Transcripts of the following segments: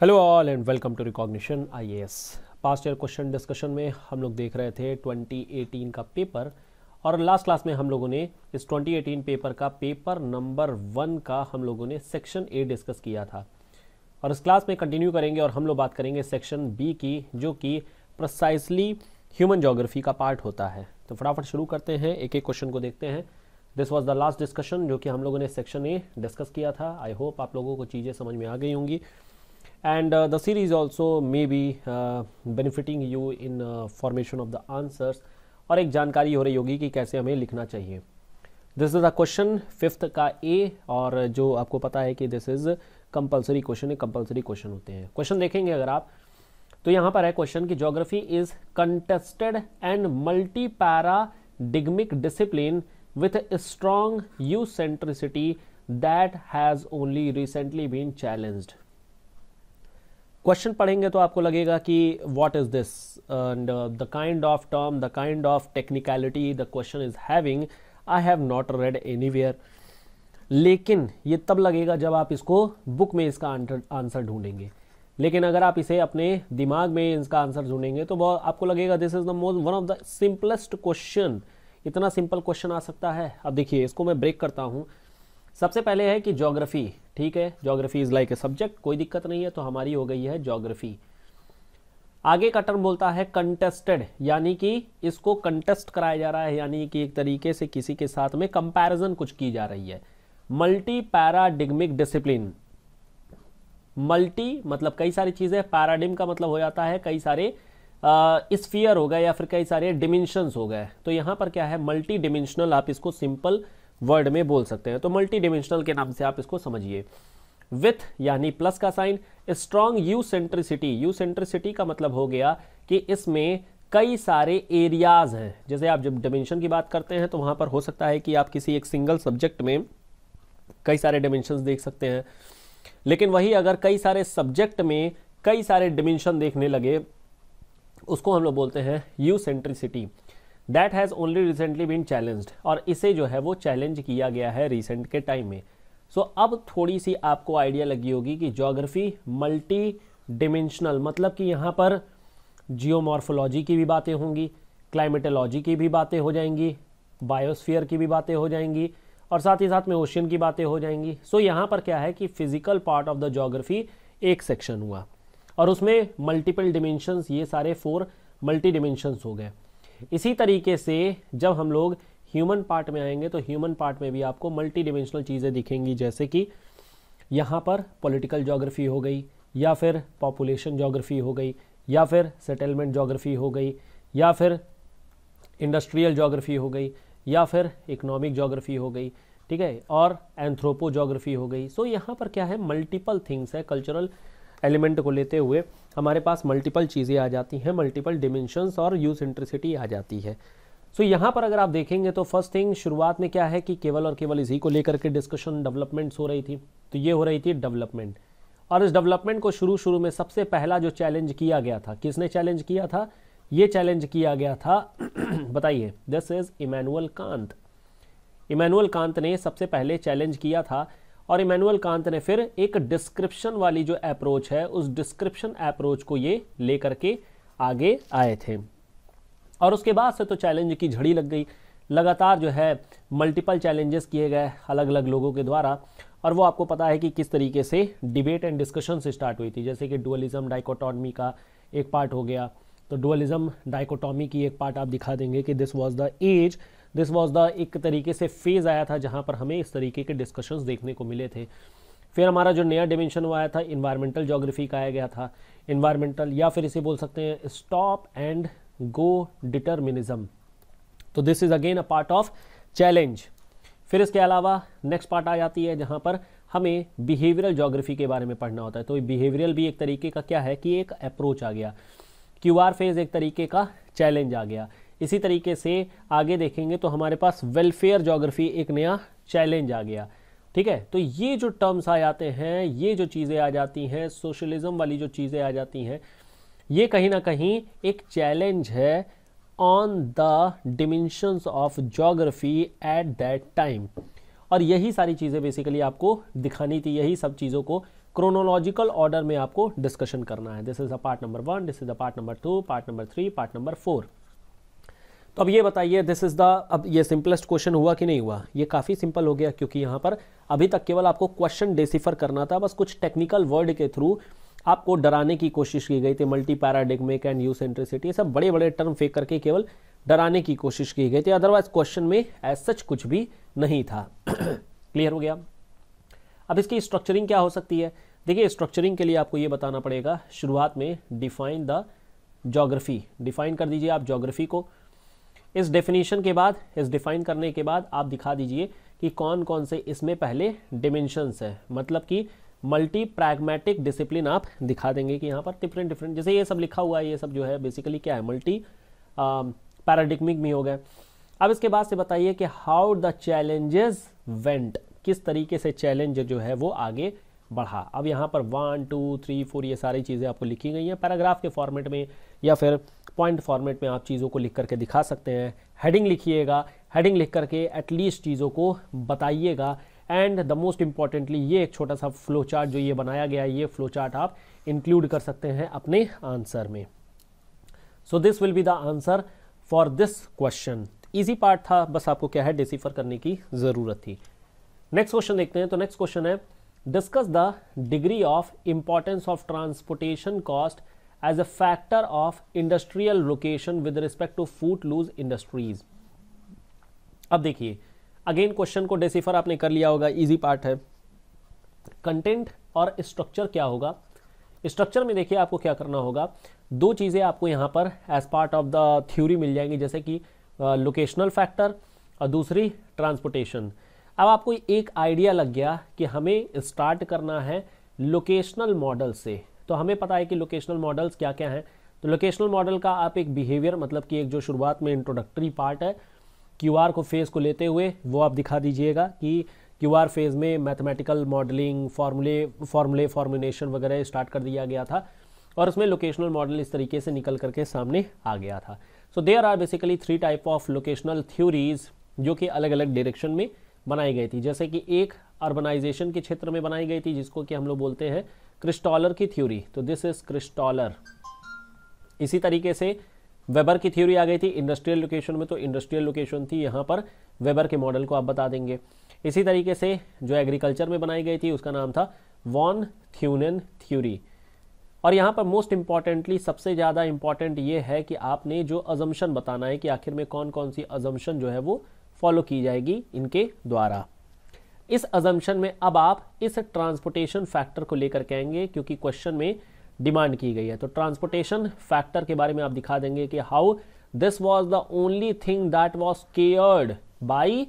hello all and welcome to recognition IAS past year question discussion में हम लोग देख रहे थे 2018 का पेपर और लास्ट क्लास में हम लोगों ने इस 2018 पेपर का पेपर नंबर वन का हम लोगों ने सेक्शन ए डिस्कस किया था और इस क्लास में कंटिन्यू करेंगे और हम लोग बात करेंगे सेक्शन बी की जो कि प्रसाइसली ह्यूमन जोग्राफी का पार्ट होता है तो फटाफट शुरू करते हैं एक एक क्वेश्चन को देखते हैं this was the last discussion जो कि हम लोगों ने सेक्शन ए डिस्कस किया था आई होप आप लोगों को चीज़ें समझ में आ गई होंगी and uh, the series also may be uh, benefiting you in uh, formation of the answers और एक जानकारी हो रही होगी कि कैसे हमें लिखना चाहिए this is a question fifth का ए और जो आपको पता है कि this is compulsory question compulsory question होते हैं क्वेश्चन देखेंगे अगर आप तो यहाँ पर है क्वेश्चन कि geography is contested and multi para discipline with strong eurocentricity that has only recently been challenged question पढ़ेंगे तो आपको लगेगा कि what is this and the kind of term the kind of technicality the question is having I have not read any लेकिन ये तब लगेगा जब आप इसको बुक में इसका आंसर ढूंढेंगे लेकिन अगर आप इसे अपने दिमाग में इसका आंसर ढूंढेंगे तो वह आपको लगेगा this is the most one of the simplest question इतना सिंपल क्वेश्चन आ सकता है अब देखिए इसको मैं ब्रेक करता हूँ सबसे पहले है कि जोग्राफी ठीक है geography is like a subject कोई दिक्कत नहीं है तो हमारी हो गई है जोग्राफी आगे का टर्म बोलता है कंटेस्टेड यानी कि इसको कंटेस्ट कराया जा रहा है यानी कि एक तरीके से किसी के साथ में कंपैरिजन कुछ की जा रही है मल्टी पैराडिग्मिक डिसिप्लिन मल्टी मतलब कई सारी चीज़ें पैराडिम का मतलब हो जाता है कई सारे स्फीयर हो गए या फिर कई सारे डिमेंशन हो गए तो यहां पर क्या है मल्टी डिमेंशनल आप इसको सिंपल वर्ड में बोल सकते हैं तो मल्टी डिमेंशनल के नाम से आप इसको समझिए विथ यानी प्लस का sign strong eurocentricity eurocentricity का मतलब हो गया कि इसमें कई सारे एरियाज हैं जैसे आप जब डिमेंशन की बात करते हैं तो वहां पर हो सकता है कि आप किसी एक सिंगल सब्जेक्ट में कई सारे डिमेंशन देख सकते हैं लेकिन वही अगर कई सारे सब्जेक्ट में कई सारे डिमेंशन देखने लगे उसको हम लोग बोलते हैं eurocentricity that has only recently been challenged और इसे जो है वो चैलेंज किया गया है रिसेंट के टाइम में सो so, अब थोड़ी सी आपको आइडिया लगी होगी कि जोग्राफी मल्टी डिमेंशनल मतलब कि यहाँ पर जियोमॉर्फोलॉजी की भी बातें होंगी क्लाइमेटोलॉजी की भी बातें हो जाएंगी बायोस्फीयर की भी बातें हो जाएंगी और साथ ही साथ में ओशियन की बातें हो जाएंगी सो so, यहाँ पर क्या है कि physical part of the geography एक सेक्शन हुआ और उसमें मल्टीपल डिमेंशंस ये सारे फोर मल्टी डिमेंशंस हो गए इसी तरीके से जब हम लोग ह्यूमन पार्ट में आएंगे तो ह्यूमन पार्ट में भी आपको मल्टी डिमेंशनल चीज़ें दिखेंगी जैसे कि यहाँ पर पॉलिटिकल जोग्राफी हो गई या फिर पॉपुलेशन जोग्राफी हो गई या फिर सेटलमेंट जोग्राफी हो गई या फिर इंडस्ट्रियल जोग्राफी हो गई या फिर इकोनॉमिक जोग्राफी हो गई ठीक है और एंथ्रोपो जोग्राफी हो गई सो so, यहाँ पर क्या है मल्टीपल थिंग्स है कल्चरल एलिमेंट को लेते हुए हमारे पास मल्टीपल चीज़ें आ जाती हैं मल्टीपल डिमेंशंस और यूज इंट्रिसिटी आ जाती है सो so, यहाँ पर अगर आप देखेंगे तो फर्स्ट थिंग शुरुआत में क्या है कि केवल और केवल इसी को लेकर के डिस्कशन डेवलपमेंट्स हो रही थी तो ये हो रही थी डेवलपमेंट और इस डेवलपमेंट को शुरू शुरू में सबसे पहला जो चैलेंज किया गया था किसने चैलेंज किया था ये चैलेंज किया गया था बताइए this is Immanuel Kant Immanuel Kant ने सबसे पहले चैलेंज किया था और इमैनुअल कांत ने फिर एक डिस्क्रिप्शन वाली जो अप्रोच है उस डिस्क्रिप्शन अप्रोच को ये लेकर के आगे आए थे और उसके बाद से तो चैलेंज की झड़ी लग गई लगातार जो है मल्टीपल चैलेंजेस किए गए अलग अलग लोगों के द्वारा और वो आपको पता है कि किस तरीके से डिबेट एंड डिस्कशन से स्टार्ट हुई थी जैसे कि डुअलिज्म डाइकोटॉमी का एक पार्ट हो गया तो डुअलिज्म डाइकोटॉमी की एक पार्ट आप दिखा देंगे कि this was the age this was the एक तरीके से फेज़ आया था जहां पर हमें इस तरीके के डिस्कशंस देखने को मिले थे फिर हमारा जो नया डिमेंशन वो आया था इन्वायरमेंटल जोग्राफी का आया गया था इन्वायरमेंटल या फिर इसे बोल सकते हैं स्टॉप एंड गो डिटर्मिनिज्म तो this is again a part of challenge फिर इसके अलावा नेक्स्ट पार्ट आ जाती है जहाँ पर हमें बिहेवियरल जोग्राफी के बारे में पढ़ना होता है तो बिहेवियरल भी एक तरीके का क्या है कि एक अप्रोच आ गया क्यू आर फेज एक तरीके का चैलेंज आ गया इसी तरीके से आगे देखेंगे तो हमारे पास वेलफेयर जोग्राफी एक नया चैलेंज आ गया ठीक है तो ये जो टर्म्स आ जाते हैं ये जो चीज़ें आ जाती हैं सोशलिज्म वाली जो चीज़ें आ जाती हैं ये कहीं ना कहीं एक चैलेंज है on the dimensions of geography at that time और यही सारी चीज़ें बेसिकली आपको दिखानी थी यही सब चीज़ों को क्रोनोलॉजिकल ऑर्डर में आपको डिस्कशन करना है this is a part number one this is a part number two part number three part number four तो अब ये बताइए दिस इज़ द अब ये सिंपलेस्ट क्वेश्चन हुआ कि नहीं हुआ ये काफ़ी सिंपल हो गया क्योंकि यहाँ पर अभी तक केवल आपको क्वेश्चन डेसिफर करना था बस कुछ टेक्निकल वर्ड के थ्रू आपको डराने की कोशिश की गई थी multi paradigmatic and eurocentricity ये सब बड़े बड़े टर्म फेंक करके केवल डराने की कोशिश की गई थी अदरवाइज क्वेश्चन में एज सच कुछ भी नहीं था क्लियर हो गया अब इसकी स्ट्रक्चरिंग क्या हो सकती है देखिए स्ट्रक्चरिंग के लिए आपको ये बताना पड़ेगा शुरुआत में डिफाइन द जोग्राफी डिफाइन कर दीजिए आप जोग्राफी को इस डेफिनेशन के बाद इस डिफाइन करने के बाद आप दिखा दीजिए कि कौन कौन से इसमें पहले डिमेंशंस है मतलब कि मल्टी प्रैग्मेटिक डिसिप्लिन आप दिखा देंगे कि यहाँ पर डिफरेंट डिफरेंट जैसे ये सब लिखा हुआ है ये सब जो है बेसिकली क्या है मल्टी पैराडिकमिक um, भी हो गए अब इसके बाद से बताइए कि हाउ द चैलेंजेस वेंट किस तरीके से चैलेंज जो है वो आगे बढ़ा अब यहाँ पर वन टू थ्री फोर ये सारी चीज़ें आपको लिखी गई हैं पैराग्राफ के फॉर्मेट में या फिर पॉइंट फॉर्मेट में आप चीज़ों को लिख करके दिखा सकते हैं हेडिंग लिखिएगा हेडिंग लिख करके एटलीस्ट चीज़ों को बताइएगा एंड द मोस्ट इम्पॉर्टेंटली ये एक छोटा सा फ्लो चार्ट जो ये बनाया गया है ये फ्लो चार्ट आप इंक्लूड कर सकते हैं अपने आंसर में so this will be the answer for this question easy part था बस आपको क्या है डिसीफर करने की ज़रूरत थी नेक्स्ट क्वेश्चन देखते हैं तो नेक्स्ट क्वेश्चन है discuss the degree of importance of transportation cost as a factor of industrial location with respect to food loose industries अब देखिए अगेन क्वेश्चन को डेसिफर आपने कर लिया होगा इजी पार्ट है कंटेंट और स्ट्रक्चर क्या होगा स्ट्रक्चर में देखिए आपको क्या करना होगा दो चीज़ें आपको यहां पर as part of the theory मिल जाएंगी जैसे कि लोकेशनल फैक्टर और दूसरी ट्रांसपोर्टेशन अब आपको एक आइडिया लग गया कि हमें स्टार्ट करना है लोकेशनल मॉडल से तो हमें पता है कि लोकेशनल मॉडल्स क्या क्या हैं तो लोकेशनल मॉडल का आप एक बिहेवियर मतलब कि एक जो शुरुआत में इंट्रोडक्टरी पार्ट है क्यूआर को फेज़ को लेते हुए वो आप दिखा दीजिएगा कि क्यूआर फेज़ में मैथमेटिकल मॉडलिंग फार्मूले फार्मूले फॉर्मुलेशन वगैरह स्टार्ट कर दिया गया था और उसमें लोकेशनल मॉडल इस तरीके से निकल करके सामने आ गया था so there are basically three type of locational theories जो कि अलग अलग डायरेक्शन में बनाई गई थी जैसे कि एक अर्बनाइजेशन के क्षेत्र में बनाई गई थी जिसको कि हम लोग बोलते हैं क्रिस्टॉलर की थ्योरी तो दिस इज क्रिस्टॉलर इसी तरीके से वेबर की थ्योरी आ गई थी इंडस्ट्रियल लोकेशन में तो इंडस्ट्रियल लोकेशन थी यहाँ पर वेबर के मॉडल को आप बता देंगे इसी तरीके से जो एग्रीकल्चर में बनाई गई थी उसका नाम था वॉन थ्यूनन थ्योरी और यहाँ पर मोस्ट इम्पॉर्टेंटली सबसे ज़्यादा इम्पॉर्टेंट ये है कि आपने जो अजम्पन बताना है कि आखिर में कौन कौन सी अजम्पन जो है वो फॉलो की जाएगी इनके द्वारा इस अजम्पन में अब आप इस ट्रांसपोर्टेशन फैक्टर को लेकर कहेंगे क्योंकि क्वेश्चन में डिमांड की गई है तो ट्रांसपोर्टेशन फैक्टर के बारे में आप दिखा देंगे कि how this was the only thing that was cared by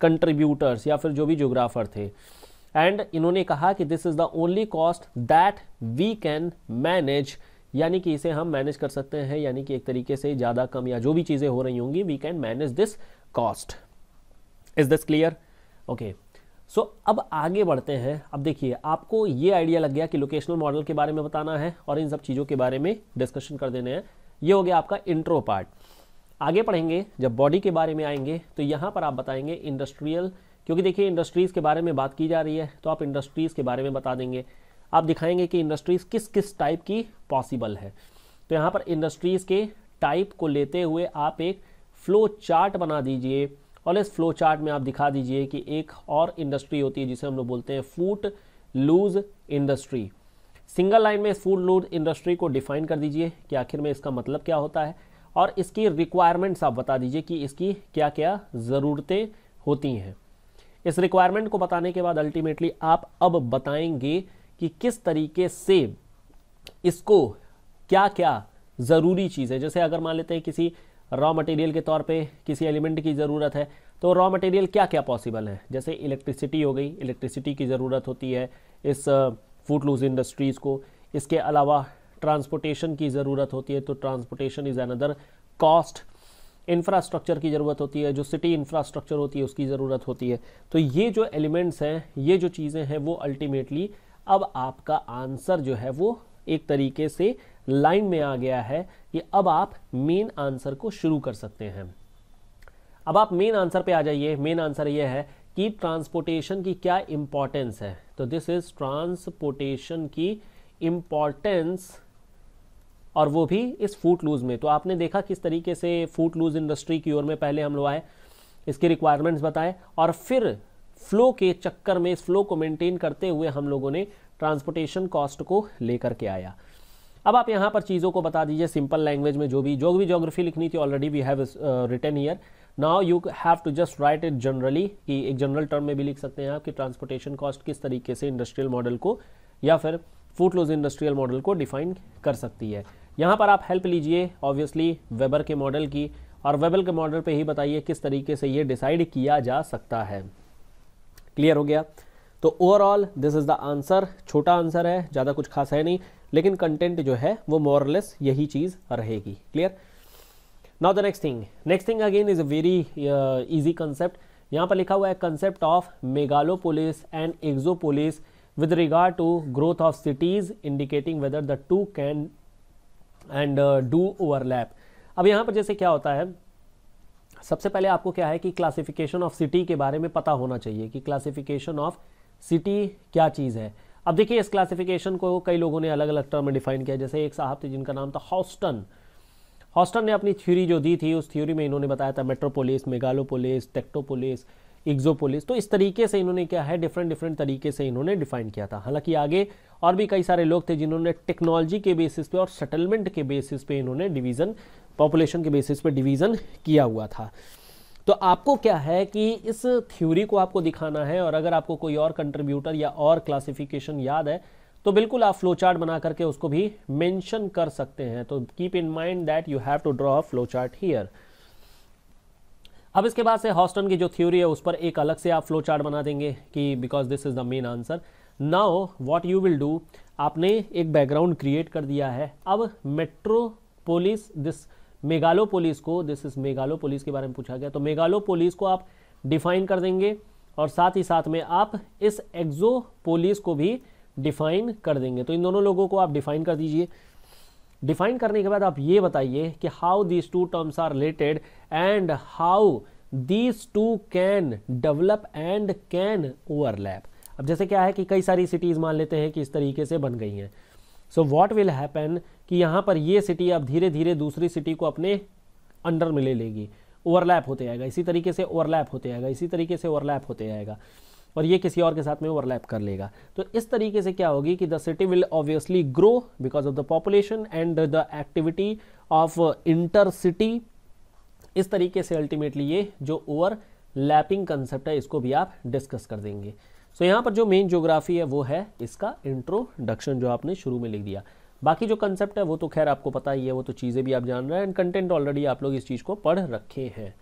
contributors या फिर जो भी जोग्राफर थे एंड इन्होंने कहा कि this is the only cost that we can manage यानी कि इसे हम मैनेज कर सकते हैं यानी कि एक तरीके से ज़्यादा कम या जो भी चीज़ें हो रही होंगी we can manage this cost is this clear okay so अब आगे बढ़ते हैं अब देखिए आपको ये आइडिया लग गया कि लोकेशनल मॉडल के बारे में बताना है और इन सब चीज़ों के बारे में डिस्कशन कर देने हैं ये हो गया आपका इंट्रो पार्ट आगे पढ़ेंगे जब बॉडी के बारे में आएंगे तो यहाँ पर आप बताएंगे इंडस्ट्रियल क्योंकि देखिए इंडस्ट्रीज़ के बारे में बात की जा रही है तो आप इंडस्ट्रीज़ के बारे में बता देंगे आप दिखाएंगे कि इंडस्ट्रीज़ किस किस टाइप की पॉसिबल है तो यहाँ पर इंडस्ट्रीज़ के टाइप को लेते हुए आप एक फ्लो चार्ट बना दीजिए और इस फ्लो चार्ट में आप दिखा दीजिए कि एक और इंडस्ट्री होती है जिसे हम लोग बोलते हैं footloose industry single line में इस फूड लूज इंडस्ट्री को डिफाइन कर दीजिए कि आखिर में इसका मतलब क्या होता है और इसकी रिक्वायरमेंट्स आप बता दीजिए कि इसकी क्या क्या ज़रूरतें होती हैं इस रिक्वायरमेंट को बताने के बाद अल्टीमेटली आप अब बताएंगे कि किस तरीके से इसको क्या क्या ज़रूरी चीज़ है जैसे अगर मान लेते हैं किसी रॉ मटेरियल के तौर पे किसी एलिमेंट की ज़रूरत है तो रॉ मटेरियल क्या क्या पॉसिबल है जैसे इलेक्ट्रिसिटी हो गई इलेक्ट्रिसिटी की ज़रूरत होती है इस फूड लूज इंडस्ट्रीज़ को इसके अलावा ट्रांसपोर्टेशन की ज़रूरत होती है तो transportation is another cost infrastructure की ज़रूरत होती है जो सिटी इंफ्रास्ट्रक्चर होती है उसकी ज़रूरत होती है तो ये जो एलिमेंट्स हैं ये जो चीज़ें हैं वो अल्टीमेटली अब आपका आंसर जो है वो एक तरीके से लाइन में आ गया है ये अब आप मेन आंसर को शुरू कर सकते हैं अब आप मेन आंसर पे आ जाइए मेन आंसर ये है कि ट्रांसपोर्टेशन की क्या इंपॉर्टेंस है तो दिस इज ट्रांसपोर्टेशन की इंपॉर्टेंस और वो भी इस फूट लूज में तो आपने देखा किस तरीके से फूट लूज इंडस्ट्री की ओर में पहले हम लोग आए इसके रिक्वायरमेंट्स बताए और फिर फ्लो के चक्कर में इस फ्लो को मेंटेन करते हुए हम लोगों ने ट्रांसपोर्टेशन कॉस्ट को लेकर के आया अब आप यहाँ पर चीज़ों को बता दीजिए सिंपल लैंग्वेज में जो भी जो भी जोग्राफी लिखनी थी already we have written year now you have to just write it generally कि एक जनरल टर्म में भी लिख सकते हैं आप कि ट्रांसपोर्टेशन कॉस्ट किस तरीके से इंडस्ट्रियल मॉडल को या फिर फूड लोज इंडस्ट्रियल मॉडल को डिफाइन कर सकती है यहाँ पर आप हेल्प लीजिए ऑब्वियसली वेबर के मॉडल की और वेबर के मॉडल पे ही बताइए किस तरीके से ये डिसाइड किया जा सकता है क्लियर हो गया तो overall this is the answer छोटा आंसर है ज़्यादा कुछ खास है नहीं लेकिन कंटेंट जो है वो मोरलेस यही चीज़ रहेगी clear now the next thing next thing again is a very easy concept यहां पर लिखा हुआ है concept of megalopolis and exopolis with regard to growth of cities indicating whether the two can and do overlap अब यहां पर जैसे क्या होता है सबसे पहले आपको क्या है कि क्लासिफिकेशन ऑफ सिटी के बारे में पता होना चाहिए कि क्लासिफिकेशन ऑफ सिटी क्या चीज़ है अब देखिए इस क्लासिफिकेशन को कई लोगों ने अलग अलग टर्म में डिफाइन किया जैसे एक साहब थे जिनका नाम था हॉस्टन हॉस्टन ने अपनी थ्योरी जो दी थी उस थ्योरी में इन्होंने बताया था मेट्रोपोलिस मेगालोपोलिस टेक्टोपोलिस एग्जोपोलिस तो इस तरीके से इन्होंने क्या है डिफरेंट डिफरेंट तरीके से इन्होंने डिफाइन किया था हालांकि आगे और भी कई सारे लोग थे जिन्होंने टेक्नोलॉजी के बेसिस पे और सेटलमेंट के बेसिस पे इन्होंने डिवीज़न पॉपुलेशन के बेसिस पे डिवीज़न किया हुआ था तो आपको क्या है कि इस थ्योरी को आपको दिखाना है और अगर आपको कोई और कंट्रीब्यूटर या और क्लासिफिकेशन याद है तो बिल्कुल आप फ्लो चार्ट बना करके उसको भी मेंशन कर सकते हैं तो keep in mind that you have to draw flow chart here अब इसके बाद से हॉस्टन की जो थ्योरी है उस पर एक अलग से आप फ्लो चार्ट बना देंगे कि because this is the main answer now what you will do आपने एक बैकग्राउंड क्रिएट कर दिया है अब मेट्रोपोलिस दिस मेगालो पोलिस को दिस इज मेगालो पोलिस के बारे में पूछा गया तो मेगालो पोलिस को आप डिफाइन कर देंगे और साथ ही साथ में आप इस एक्जो पोलिस को भी डिफाइन कर देंगे तो इन दोनों लोगों को आप डिफाइन कर दीजिए डिफाइन करने के बाद आप ये बताइए कि how these two terms are related and how these two can develop and can overlap अब जैसे क्या है कि कई सारी सिटीज़ मान लेते हैं कि इस तरीके से बन गई हैं सो व्हाट विल हैपन कि यहाँ पर ये सिटी अब धीरे धीरे दूसरी सिटी को अपने अंडर में ले लेगी ओवरलैप होते जाएगा इसी तरीके से ओवरलैप होते जाएगा इसी तरीके से ओवरलैप होते जाएगा और ये किसी और के साथ में ओवरलैप कर लेगा तो इस तरीके से क्या होगी कि the city will obviously grow because of the population and the activity of inter city इस तरीके से अल्टीमेटली ये जो ओवर लैपिंग कंसेप्ट है इसको भी आप डिस्कस कर देंगे सो so, यहाँ पर जो मेन जोग्राफी है वो है इसका इंट्रोडक्शन जो आपने शुरू में लिख दिया बाकी जो कंसेप्ट है वो तो खैर आपको पता ही है वो तो चीज़ें भी आप जान रहे हैं एंड कंटेंट ऑलरेडी आप लोग इस चीज़ को पढ़ रखे हैं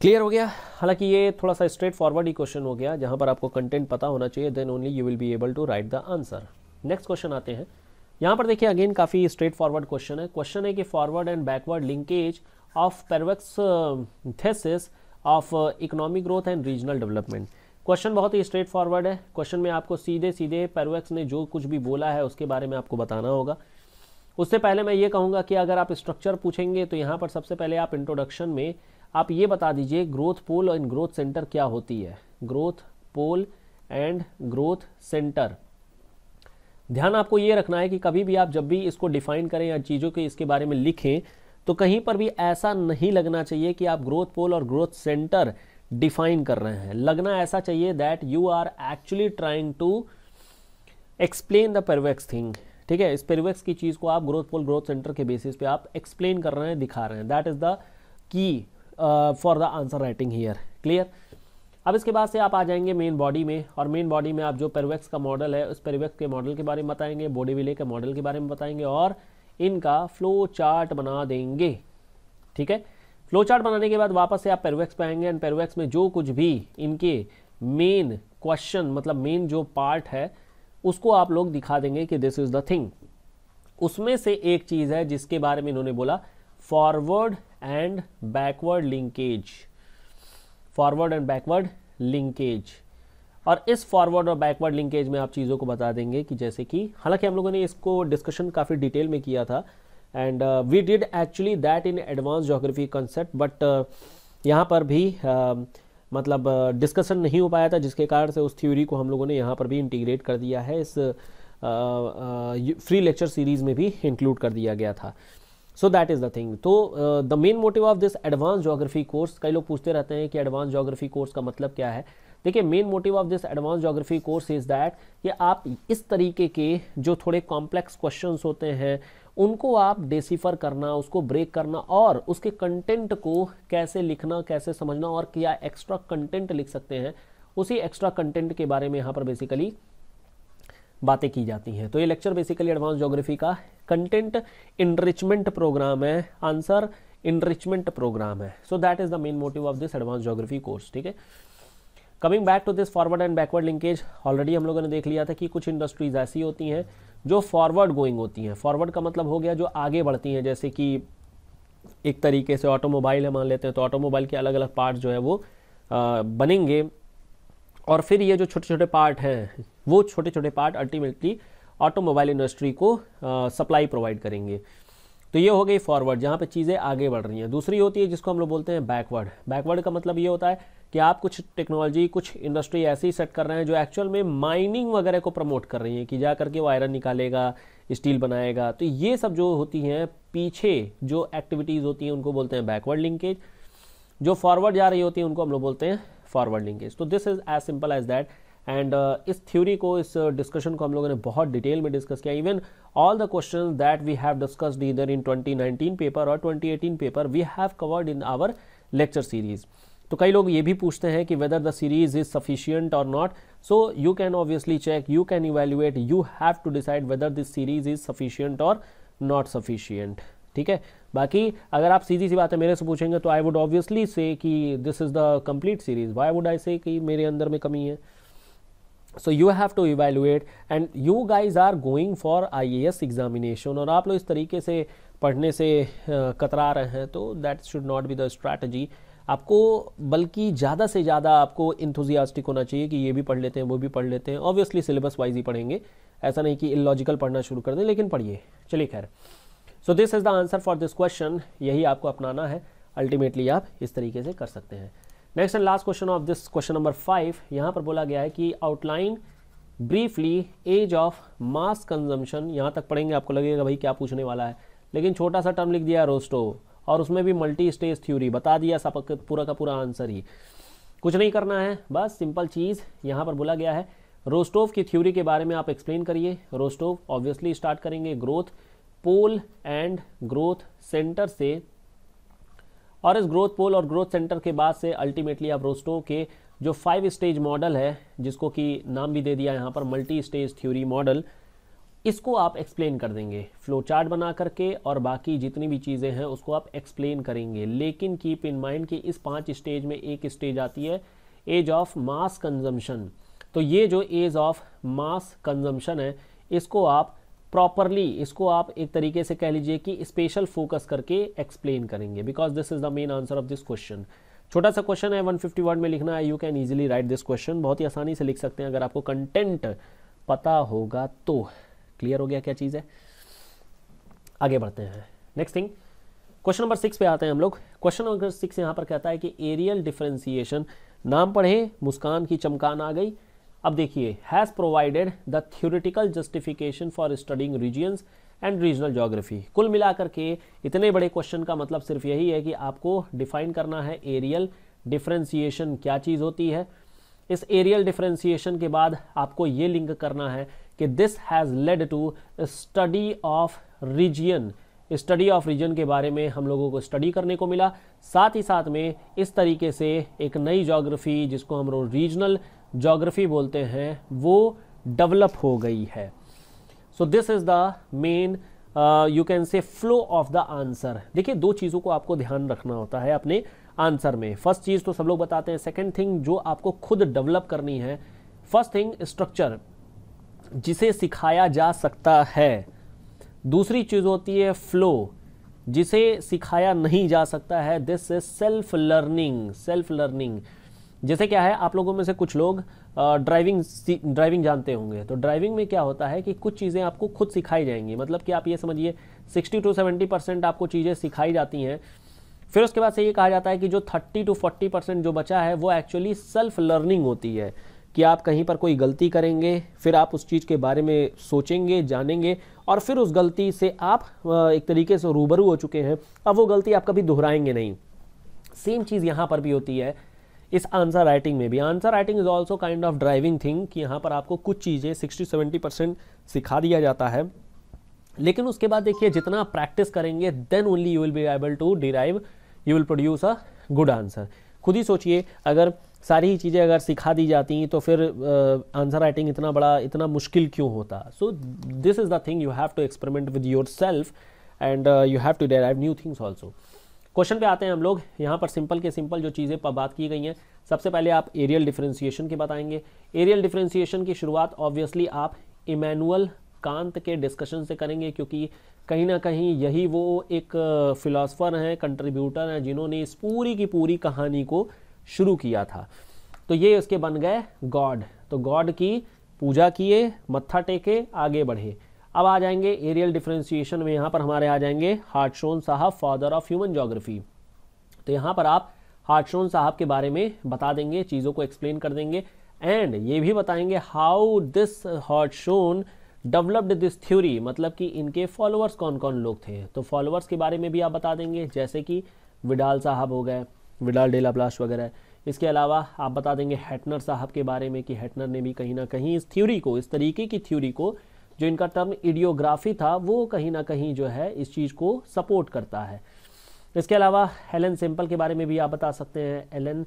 क्लियर हो गया हालांकि ये थोड़ा सा स्ट्रेट फॉरवर्ड ही क्वेश्चन हो गया जहाँ पर आपको कंटेंट पता होना चाहिए then only you will be able to write the answer next question आते हैं यहाँ पर देखिए अगेन काफ़ी स्ट्रेट फॉरवर्ड क्वेश्चन है क्वेश्चन है कि forward and backward linkage of Perroux thesis of economic growth and regional development question बहुत ही स्ट्रेट फॉरवर्ड है क्वेश्चन में आपको सीधे सीधे पेरवेक्स ने जो कुछ भी बोला है उसके बारे में आपको बताना होगा उससे पहले मैं ये कहूँगा कि अगर आप स्ट्रक्चर पूछेंगे तो यहाँ पर सबसे पहले आप इंट्रोडक्शन में आप ये बता दीजिए growth pole and growth centre क्या होती है growth pole and growth centre ध्यान आपको ये रखना है कि कभी भी आप जब भी इसको डिफाइन करें या चीज़ों के इसके बारे में लिखें तो कहीं पर भी ऐसा नहीं लगना चाहिए कि आप ग्रोथ पोल और ग्रोथ सेंटर डिफाइन कर रहे हैं लगना ऐसा चाहिए that you are actually trying to explain the Perroux thing ठीक है इस परवेक्स की चीज़ को आप ग्रोथ पोल ग्रोथ सेंटर के बेसिस पे आप एक्सप्लेन कर रहे हैं दिखा रहे हैं that is the key for the answer writing here clear अब इसके बाद से आप आ जाएंगे मेन बॉडी में और मेन बॉडी में आप जो पेरवेक्स का मॉडल है उस पेरवेक्स के मॉडल के बारे में बताएंगे बॉडी विले के मॉडल के बारे में बताएंगे और इनका फ्लो चार्ट बना देंगे ठीक है फ्लो चार्ट बनाने के बाद वापस से आप पेरुवेक्स पे आएंगे एंड पेरुवेक्स में जो कुछ भी इनके मेन क्वेश्चन मतलब मेन जो पार्ट है उसको आप लोग दिखा देंगे कि दिस इज द थिंग उसमें से एक चीज़ है जिसके बारे में इन्होंने बोला forward and backward linkage forward and backward linkage और इस फॉरवर्ड और बैकवर्ड लिंकेज में आप चीज़ों को बता देंगे कि जैसे कि हालांकि हम लोगों ने इसको डिस्कशन काफ़ी डिटेल में किया था and we did actually that in advance geography concept but यहाँ पर भी um, मतलब, uh, मतलब डिस्कशन नहीं हो पाया था जिसके कारण से उस थ्योरी को हम लोगों ने यहाँ पर भी इंटीग्रेट कर दिया है इस फ्री लेक्चर सीरीज़ में भी इंक्लूड कर दिया गया था so that is the thing तो the main motive of this advance geography course कई लोग पूछते रहते हैं कि एडवांस जोग्राफी कोर्स का मतलब क्या है देखिए main motive of this advance geography course is that कि आप इस तरीके के जो थोड़े कॉम्प्लेक्स क्वेश्चंस होते हैं उनको आप डेसीफर करना उसको ब्रेक करना और उसके कंटेंट को कैसे लिखना कैसे समझना और क्या एक्स्ट्रा कंटेंट लिख सकते हैं उसी एक्स्ट्रा कंटेंट के बारे में यहाँ पर बेसिकली बातें की जाती हैं तो ये लेक्चर बेसिकली एडवांस जोग्राफी का कंटेंट इनरिचमेंट प्रोग्राम है आंसर इनरिचमेंट प्रोग्राम है so that is the main motive of this advance geography course ठीक है coming back to this forward and backward linkage already हम लोगों ने देख लिया था कि कुछ इंडस्ट्रीज ऐसी होती हैं जो फॉरवर्ड गोइंग होती हैं फॉरवर्ड का मतलब हो गया जो आगे बढ़ती हैं जैसे कि एक तरीके से ऑटोमोबाइल है मान लेते हैं तो ऑटोमोबाइल के अलग अलग पार्ट जो है वो बनेंगे और फिर ये जो छोटे छोटे पार्ट हैं वो छोटे छोटे पार्ट अल्टीमेटली ऑटोमोबाइल इंडस्ट्री को सप्लाई प्रोवाइड करेंगे तो ये हो गई फॉरवर्ड जहाँ पे चीज़ें आगे बढ़ रही हैं दूसरी होती है जिसको हम लोग बोलते हैं बैकवर्ड बैकवर्ड का मतलब ये होता है कि आप कुछ टेक्नोलॉजी कुछ इंडस्ट्री ऐसी सेट कर रहे हैं जो एक्चुअल में माइनिंग वगैरह को प्रमोट कर रही है कि जा करके वो आयरन निकालेगा स्टील बनाएगा तो ये सब जो होती हैं पीछे जो एक्टिविटीज़ होती हैं उनको बोलते हैं बैकवर्ड लिंकेज जो फॉरवर्ड जा रही होती है उनको हम लोग बोलते हैं फॉरवर्ड लिंकेज तो this is as simple as that and इस थ्योरी को इस डिस्कशन uh, को हम लोगों ने बहुत डिटेल में डिस्कस किया even all the question that we have discussed इधर इन 2019 पेपर और 2018 paper we have covered in our lecture series तो कई लोग ये भी पूछते हैं कि whether the series is sufficient और not so you can obviously check you can evaluate you have to decide whether this series is sufficient और नॉट सफिशियंट ठीक है बाकी अगर आप सीधी सी बात है मेरे से पूछेंगे तो I would obviously say that this is the complete series why would I say that मेरे अंदर में कमी है so you have to evaluate and you guys are going for I examination और आप लोग इस तरीके से पढ़ने से कतरा रहे हैं तो that should not be the strategy आपको बल्कि ज़्यादा से ज़्यादा आपको इंथुजियास्टिक होना चाहिए कि ये भी पढ़ लेते हैं वो भी पढ़ लेते हैं ऑब्वियसली सिलेबस वाइज ही पढ़ेंगे ऐसा नहीं कि इलॉजिकल पढ़ना शुरू कर दें लेकिन पढ़िए चलिए खैर so this is the answer for this question यही आपको अपनाना है अल्टीमेटली आप इस तरीके से कर सकते हैं next and last question of this question number five यहाँ पर बोला गया है कि outline briefly age of mass consumption यहाँ तक पढ़ेंगे आपको लगेगा भाई क्या पूछने वाला है लेकिन छोटा सा टर्म लिख दिया रोस्टो और उसमें भी मल्टी स्टेज थ्योरी बता दिया सब पूरा का पूरा आंसर ही कुछ नहीं करना है बस सिंपल चीज़ यहाँ पर बोला गया है रोस्टोव की थ्योरी के बारे में आप एक्सप्लेन करिए रोस्टोव ऑब्वियसली स्टार्ट करेंगे growth pole and growth centre से और इस ग्रोथ पोल और ग्रोथ सेंटर के बाद से अल्टीमेटली आप रोस्टोव के जो फाइव स्टेज मॉडल है जिसको कि नाम भी दे दिया यहाँ पर मल्टी स्टेज थ्योरी मॉडल इसको आप एक्सप्लेन कर देंगे फ्लो चार्ट बना करके और बाकी जितनी भी चीज़ें हैं उसको आप एक्सप्लेन करेंगे लेकिन कीप इन माइंड कि इस पांच स्टेज में एक स्टेज आती है एज ऑफ मास कंजम्पशन तो ये जो एज ऑफ मास कंजम्पशन है इसको आप प्रॉपरली इसको आप एक तरीके से कह लीजिए कि स्पेशल फोकस करके एक्सप्लेन करेंगे because this is the main answer of this question छोटा सा क्वेश्चन है 150 वर्ड में लिखना है you can easily write this question बहुत ही आसानी से लिख सकते हैं अगर आपको कंटेंट पता होगा तो क्लियर हो गया क्या चीज़ है आगे बढ़ते हैं next thing question number six पे आते हैं हम लोग क्वेश्चन नंबर सिक्स यहाँ पर कहता है कि एरियल डिफ्रेंसिएशन नाम पढ़ें मुस्कान की चमकान आ गई अब देखिए has provided the theoretical justification for studying regions and regional geography कुल मिलाकर के इतने बड़े क्वेश्चन का मतलब सिर्फ यही है कि आपको डिफाइन करना है एरियल डिफ्रेंसिएशन क्या चीज़ होती है इस एरियल डिफ्रेंसिएशन के बाद आपको ये लिंक करना है कि this has led to study of region study of region के बारे में हम लोगों को स्टडी करने को मिला साथ ही साथ में इस तरीके से एक नई जोग्राफ़ी जिसको हम लोग रीजनल जोग्राफ़ी बोलते हैं वो डेवलप हो गई है so this is the main you can say flow of the answer देखिए दो चीज़ों को आपको ध्यान रखना होता है अपने आंसर में फर्स्ट चीज़ तो सब लोग बताते हैं सेकेंड थिंग जो आपको खुद डेवलप करनी है फर्स्ट थिंग स्ट्रक्चर जिसे सिखाया जा सकता है दूसरी चीज़ होती है फ्लो जिसे सिखाया नहीं जा सकता है this is self learning self learning जैसे क्या है आप लोगों में से कुछ लोग ड्राइविंग ड्राइविंग जानते होंगे तो ड्राइविंग में क्या होता है कि कुछ चीज़ें आपको खुद सिखाई जाएंगी मतलब कि आप ये समझिए 60 टू 70 परसेंट आपको चीज़ें सिखाई जाती हैं फिर उसके बाद से ये कहा जाता है कि जो 30 टू 40 परसेंट जो बचा है वो एक्चुअली सेल्फ लर्निंग होती है कि आप कहीं पर कोई गलती करेंगे फिर आप उस चीज़ के बारे में सोचेंगे जानेंगे और फिर उस गलती से आप एक तरीके से रूबरू हो चुके हैं अब वो गलती आप कभी दोहराएंगे नहीं सेम चीज़ यहाँ पर भी होती है इस आंसर राइटिंग में भी answer writing is also kind of driving thing कि यहाँ पर आपको कुछ चीज़ें सिक्सटी सेवेंटी परसेंट सिखा दिया जाता है लेकिन उसके बाद देखिए जितना आप प्रैक्टिस करेंगे then only you will be able to derive you will produce a good answer खुद ही सोचिए अगर सारी ही चीज़ें अगर सिखा दी जाती हैं तो फिर आंसर राइटिंग इतना बड़ा इतना मुश्किल क्यों होता so this is the thing you have to experiment with yourself and you have to derive new things also question पे आते हैं हम लोग यहाँ पर सिंपल के सिंपल जो चीज़ें पर बात की गई हैं सबसे पहले आप एरियल डिफ्रेंसीशन के बताएंगे एरियल डिफ्रेंसीशन की शुरुआत ऑब्वियसली आप इमैनुअल कांत के डिस्कशन से करेंगे क्योंकि कहीं ना कहीं यही वो एक फ़िलासफ़र हैं कंट्रीब्यूटर हैं जिन्होंने इस पूरी की पूरी कहानी को शुरू किया था तो ये उसके बन गए गॉड तो गॉड की पूजा किए मत्था टेके आगे बढ़े अब आ जाएंगे एरियल डिफ्रेंसिएशन में यहाँ पर हमारे आ जाएंगे हार्टशोन साहब फादर ऑफ ह्यूमन जोग्राफी तो यहाँ पर आप हार्टशोन साहब के बारे में बता देंगे चीज़ों को एक्सप्लेन कर देंगे एंड ये भी बताएंगे how this Hartshorne developed this theory मतलब कि इनके फॉलोअर्स कौन कौन लोग थे तो फॉलोअर्स के बारे में भी आप बता देंगे जैसे कि विडाल साहब हो गए विडाल डेला ब्लास्ट वगैरह इसके अलावा आप बता देंगे हेटनर साहब के बारे में कि हेटनर ने भी कहीं ना कहीं इस थ्योरी को इस तरीके की थ्योरी को जो इनका टर्म इडियोग्राफी था वो कहीं ना कहीं जो है इस चीज़ को सपोर्ट करता है इसके अलावा एलन सिंपल के बारे में भी आप बता सकते हैं एलन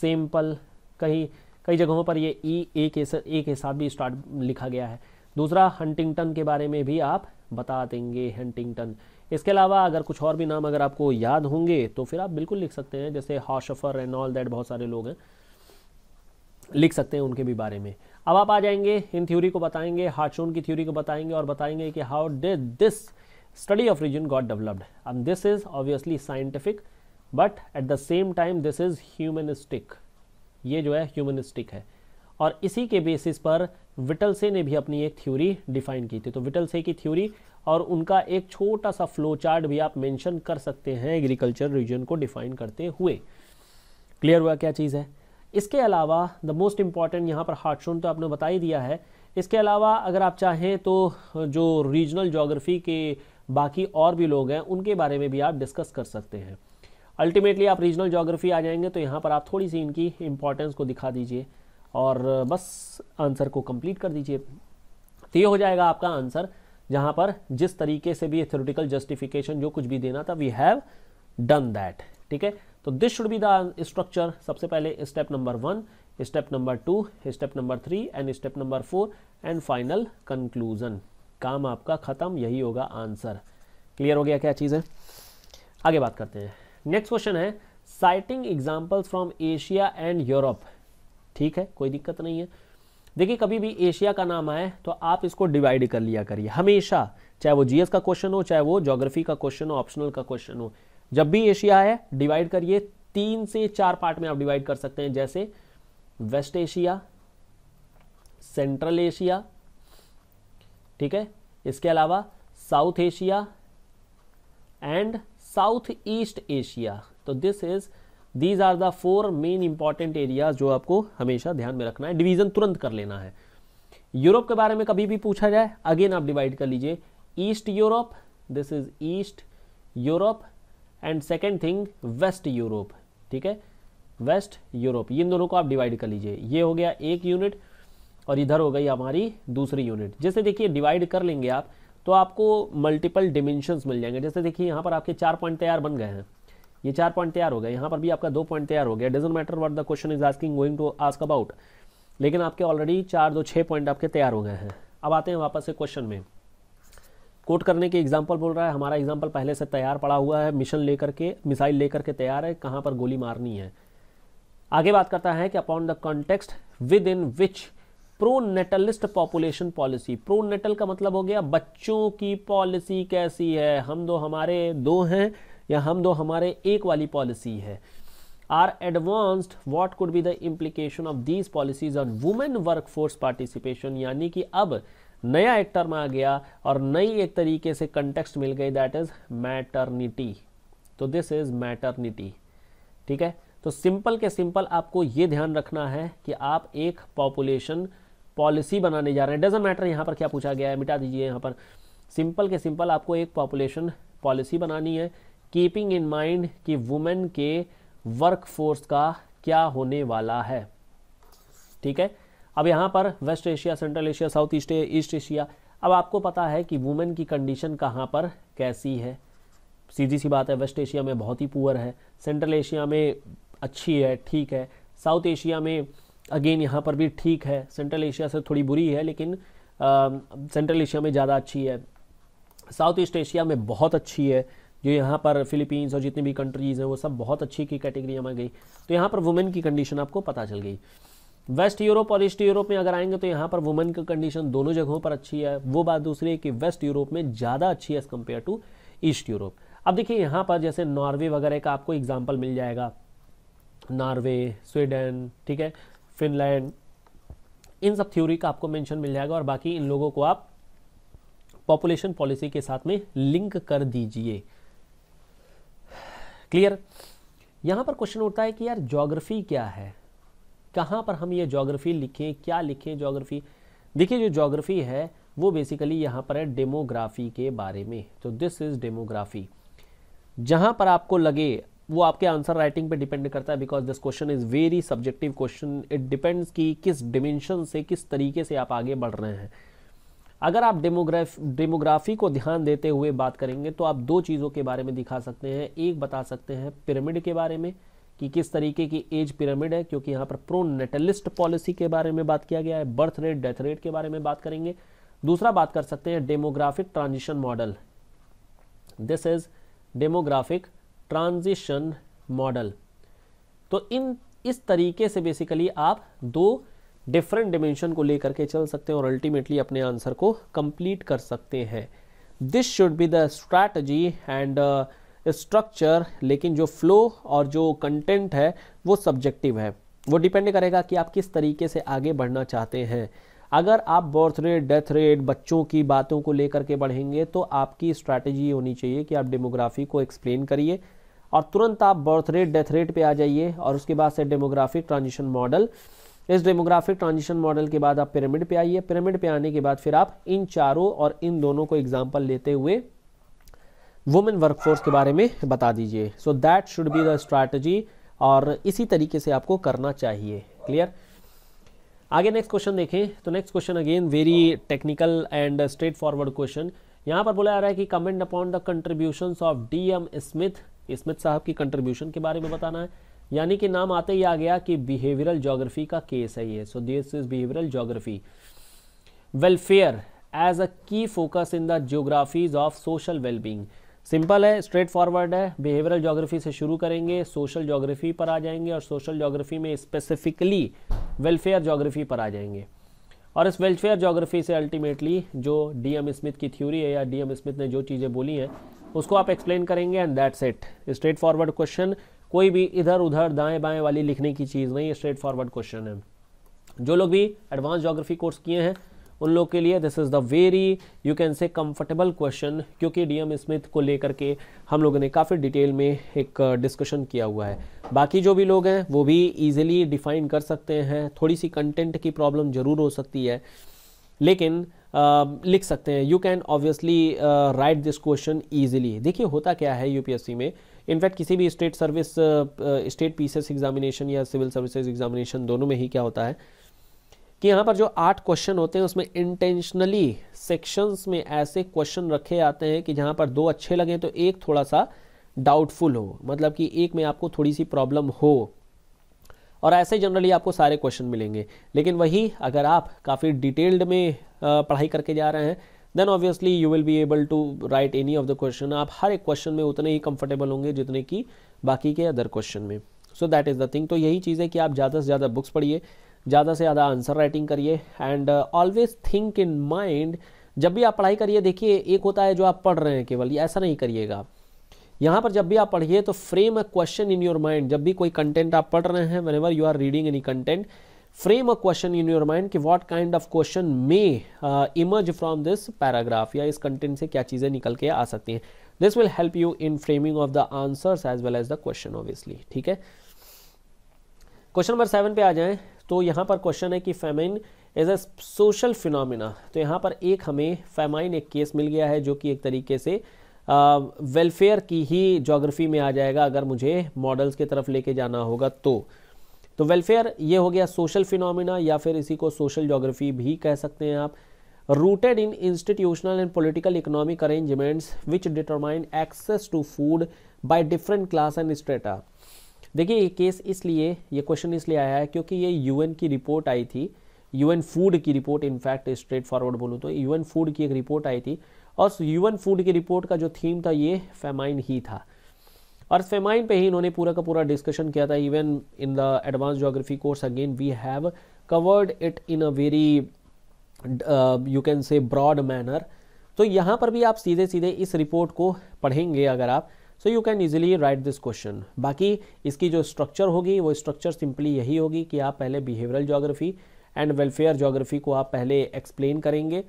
सिंपल कहीं कई जगहों पर ये ई ए के ए के साथ भी स्टार्ट लिखा गया है दूसरा हंटिंगटन के बारे में भी आप बता देंगे हंटिंगटन इसके अलावा अगर कुछ और भी नाम अगर आपको याद होंगे तो फिर आप बिल्कुल लिख सकते हैं जैसे हॉशफर एंड ऑल दैट बहुत सारे लोग हैं लिख सकते हैं उनके भी बारे में अब आप आ जाएंगे इन थ्योरी को बताएंगे हार्टशोन की थ्योरी को बताएंगे और बताएंगे कि how did this study of region got developed and this is obviously scientific but at the same time this is humanistic ये जो है ह्यूमनिस्टिक है और इसी के बेसिस पर विटलसे ने भी अपनी एक थ्योरी डिफाइन की थी तो विटलसे की थ्योरी और उनका एक छोटा सा फ्लो चार्ट भी आप मेंशन कर सकते हैं एग्रीकल्चर रीजन को डिफाइन करते हुए क्लियर हुआ क्या चीज़ है इसके अलावा द मोस्ट इम्पॉर्टेंट यहाँ पर हार्टस्टोन तो आपने बता ही दिया है इसके अलावा अगर आप चाहें तो जो रीजनल जोग्राफी के बाकी और भी लोग हैं उनके बारे में भी आप डिस्कस कर सकते हैं अल्टीमेटली आप रीजनल जोग्राफी आ जाएंगे तो यहाँ पर आप थोड़ी सी इनकी इंपॉर्टेंस को दिखा दीजिए और बस आंसर को कंप्लीट कर दीजिए तो ये हो जाएगा आपका आंसर जहाँ पर जिस तरीके से भी थ्योरेटिकल जस्टिफिकेशन जो कुछ भी देना था वी हैव डन दैट ठीक है तो this should be the structure सबसे पहले step number one step number two step number three and step number four and final conclusion काम आपका ख़त्म यही होगा आंसर क्लियर हो गया क्या चीज़ है आगे बात करते हैं नेक्स्ट क्वेश्चन है citing examples from Asia and Europe ठीक है कोई दिक्कत नहीं है देखिए कभी भी एशिया का नाम आए तो आप इसको डिवाइड कर लिया करिए हमेशा चाहे वो जीएस का क्वेश्चन हो चाहे वो ज्योग्राफी का क्वेश्चन हो ऑप्शनल का क्वेश्चन हो जब भी एशिया है डिवाइड करिए तीन से चार पार्ट में आप डिवाइड कर सकते हैं जैसे वेस्ट एशिया सेंट्रल एशिया ठीक है इसके अलावा South Asia and South East Asia तो this is these are the four main important areas जो आपको हमेशा ध्यान में रखना है डिवीजन तुरंत कर लेना है यूरोप के बारे में कभी भी पूछा जाए अगेन आप डिवाइड कर लीजिए East Europe this is East Europe and second thing West Europe ठीक है वेस्ट यूरोप इन दोनों को आप डिवाइड कर लीजिए ये हो गया एक यूनिट और इधर हो गई हमारी दूसरी यूनिट जैसे देखिए डिवाइड कर लेंगे आप तो आपको मल्टीपल डिमेंशंस मिल जाएंगे जैसे देखिए यहाँ पर आपके चार पॉइंट तैयार बन गए हैं ये चार पॉइंट तैयार हो गया यहाँ पर भी आपका दो पॉइंट तैयार हो गया doesn't matter what the question is asking going to ask about लेकिन आपके ऑलरेडी चार दो छः पॉइंट आपके तैयार हो गए हैं अब आते हैं वापस से क्वेश्चन में कोट करने की एग्जाम्पल बोल रहा है हमारा एग्जाम्पल पहले से तैयार पड़ा हुआ है मिशन लेकर के मिसाइल लेकर के तैयार है कहाँ पर गोली मारनी है आगे बात करता है कि upon the context within which pro natalist population policy pro natal का मतलब हो गया बच्चों की पॉलिसी कैसी है हम दो हमारे दो हैं या हम दो हमारे एक वाली पॉलिसी है are advanced what could be the implication of these policies on women workforce participation यानी कि अब नया एक टर्म आ गया और नई एक तरीके से कंटेक्सट मिल गई दैट इज मैटर्निटी तो दिस इज मैटर्निटी ठीक है तो सिंपल के सिंपल आपको ये ध्यान रखना है कि आप एक पॉपुलेशन पॉलिसी बनाने जा रहे हैं डजेंट मैटर यहाँ पर क्या पूछा गया है मिटा दीजिए यहाँ पर सिंपल के सिंपल आपको एक पॉपुलेशन पॉलिसी बनानी है कीपिंग इन माइंड कि वुमेन के वर्क फोर्स का क्या होने वाला है ठीक है अब यहाँ पर West Asia Central Asia South East East Asia अब आपको पता है कि वुमेन की कंडीशन कहाँ पर कैसी है सीधी सी बात है वेस्ट एशिया में बहुत ही पुअर है सेंट्रल एशिया में अच्छी है ठीक है साउथ एशिया में अगेन यहाँ पर भी ठीक है सेंट्रल एशिया से थोड़ी बुरी है लेकिन सेंट्रल एशिया में ज़्यादा अच्छी है साउथ ईस्ट एशिया में बहुत अच्छी है जो यहाँ पर फिलीपींस और जितनी भी कंट्रीज़ हैं वो सब बहुत अच्छी की कैटेगरी में गई तो यहाँ पर वुमेन की कंडीशन आपको पता चल गई वेस्ट यूरोप और ईस्ट यूरोप में अगर आएंगे तो यहाँ पर वुमेन की कंडीशन दोनों जगहों पर अच्छी है वो बात दूसरी है कि वेस्ट यूरोप में ज़्यादा अच्छी है as compare to East Europe अब देखिए यहाँ पर जैसे नॉर्वे वगैरह का आपको एग्जाम्पल मिल जाएगा नॉर्वे स्वीडन ठीक है फिनलैंड इन सब थ्योरी का आपको मेंशन मिल जाएगा और बाकी इन लोगों को आप पॉपुलेशन पॉलिसी के साथ में लिंक कर दीजिए क्लियर यहां पर क्वेश्चन उठता है कि यार जोग्राफ़ी क्या है कहां पर हम ये ज्योग्राफी लिखें क्या लिखें ज्योग्राफी देखिए जो जोग्राफ़ी है वो बेसिकली यहां पर है डेमोग्राफी के बारे में तो दिस इज़ डेमोग्राफी जहां पर आपको लगे वो आपके आंसर राइटिंग पे डिपेंड करता है because this question is very subjective question it depends कि किस डिमेंशन से किस तरीके से आप आगे बढ़ रहे हैं अगर आप डेमोग्राफ डेमोग्राफी को ध्यान देते हुए बात करेंगे तो आप दो चीज़ों के बारे में दिखा सकते हैं एक बता सकते हैं पिरामिड के बारे में कि किस तरीके की एज पिरामिड है क्योंकि यहाँ पर प्रो नेटलिस्ट पॉलिसी के बारे में बात किया गया है बर्थ रेट डेथ रेट के बारे में बात करेंगे दूसरा बात कर सकते हैं demographic transition model this is demographic transition model तो इन इस तरीके से बेसिकली आप दो डिफरेंट डिमेंशन को लेकर के चल सकते हैं और अल्टीमेटली अपने आंसर को कंप्लीट कर सकते हैं this should be the strategy and structure लेकिन जो फ्लो और जो कंटेंट है वो सब्जेक्टिव है वो डिपेंड करेगा कि आप किस तरीके से आगे बढ़ना चाहते हैं अगर आप बर्थ रेट डेथ रेट बच्चों की बातों को लेकर के बढ़ेंगे तो आपकी स्ट्रैटेजी होनी चाहिए कि आप डेमोग्राफी को एक्सप्लेन करिए और तुरंत आप बर्थ रेट डेथ रेट पे आ जाइए और उसके बाद से डेमोग्राफिक ट्रांजिशन मॉडल इस डेमोग्राफिक ट्रांजिशन मॉडल के बाद आप पिरामिड पे आइए पिरामिड पे आने के बाद फिर आप इन चारों और इन दोनों को एग्जाम्पल लेते हुए वुमेन वर्कफोर्स के बारे में बता दीजिए so that should be the strategy और इसी तरीके से आपको करना चाहिए क्लियर आगे नेक्स्ट क्वेश्चन देखें तो next question again very technical and straight forward question यहाँ पर बोला जा रहा है कि comment upon the contribution of D M Smith Smith साहब की कंट्रीब्यूशन के बारे में बताना है यानी कि नाम आते ही आ गया कि बिहेवियरल जोग्राफी का केस है ये so this is behavioural geography welfare as a key focus in the geographies of social wellbeing simple है स्ट्रेट फॉरवर्ड है बिहेवियरल जोग्राफी से शुरू करेंगे सोशल जोग्राफी पर आ जाएंगे और सोशल जोग्राफी में स्पेसिफिकली वेलफेयर जोग्राफी पर आ जाएंगे और इस वेलफेयर जोग्राफी से अल्टीमेटली जो डी एम स्मिथ की थ्योरी है या डी एम स्मिथ ने जो चीज़ें बोली हैं उसको आप एक्सप्लेन करेंगे and that's it straight forward question कोई भी इधर उधर दाएं बाएं वाली लिखने की चीज़ नहीं है स्ट्रेट फॉरवर्ड क्वेश्चन है जो लोग भी एडवांस जोग्राफी कोर्स किए हैं उन लोग के लिए this is the very you can say comfortable question क्योंकि डीएम स्मिथ को लेकर के हम लोगों ने काफ़ी डिटेल में एक डिस्कशन uh, किया हुआ है बाकी जो भी लोग हैं वो भी ईजिली डिफाइन कर सकते हैं थोड़ी सी कंटेंट की प्रॉब्लम ज़रूर हो सकती है लेकिन आ, uh, लिख सकते हैं you can obviously write this question easily देखिए होता क्या है यूपीएससी में इनफैक्ट किसी भी state service state PCS examination या सिविल सर्विसेज एग्जामिनेशन दोनों में ही क्या होता है कि यहाँ पर जो आठ क्वेश्चन होते हैं उसमें इंटेंशनली सेक्शंस में ऐसे क्वेश्चन रखे जाते हैं कि जहाँ पर दो अच्छे लगें तो एक थोड़ा सा डाउटफुल हो मतलब कि एक में आपको थोड़ी सी प्रॉब्लम हो और ऐसे जनरली आपको सारे क्वेश्चन मिलेंगे लेकिन वही अगर आप काफ़ी डिटेल्ड में पढ़ाई करके जा रहे हैं then obviously you will be able to write any of the question आप हर एक क्वेश्चन में उतने ही कंफर्टेबल होंगे जितने कि बाकी के अदर क्वेश्चन में so that is the thing तो यही चीज़ है कि आप ज़्यादा से ज़्यादा बुक्स पढ़िए ज़्यादा से ज़्यादा आंसर राइटिंग करिए and always think in mind जब भी आप पढ़ाई करिए देखिए एक होता है जो आप पढ़ रहे हैं केवल ऐसा नहीं करिएगा आप यहाँ पर जब भी आप पढ़िए तो frame a question in your mind जब भी कोई कंटेंट आप पढ़ रहे हैं whenever you are reading any content frame a question in your mind कि what kind of question may emerge from this paragraph या इस कंटेंट से क्या चीज़ें निकल के आ सकती हैं this will help you in framing of the answers as well as the question obviously ठीक है क्वेश्चन नंबर सेवन पे आ जाए तो यहाँ पर क्वेश्चन है कि famine is a social phenomena तो यहाँ पर एक हमें फेमाइन एक केस मिल गया है जो कि एक तरीके से वेलफेयर uh, की ही जोग्राफी में आ जाएगा अगर मुझे मॉडल्स की तरफ लेके जाना होगा तो तो वेलफेयर ये हो गया सोशल फिनोमिना या फिर इसी को सोशल जोग्राफी भी कह सकते हैं आप rooted in institutional and political economic arrangements which determine access to food by different class and strata देखिए ये केस इसलिए ये क्वेश्चन इसलिए आया है क्योंकि ये यूएन की रिपोर्ट आई थी यूएन फूड की रिपोर्ट इनफैक्ट स्ट्रेट फॉरवर्ड बोलूँ तो यूएन फूड की एक रिपोर्ट आई थी और यूएन फूड की रिपोर्ट का जो थीम था ये फेमाइन ही था और फेमाइन पे ही इन्होंने पूरा का पूरा डिस्कशन किया था even in the advance geography course again we have covered it in a very you can say broad manner तो यहाँ पर भी आप सीधे सीधे इस रिपोर्ट को पढ़ेंगे अगर आप so you can easily write this question बाकी इसकी जो स्ट्रक्चर होगी वो स्ट्रक्चर सिंपली यही होगी कि आप पहले behavioural geography and welfare geography को आप पहले एक्सप्लेन करेंगे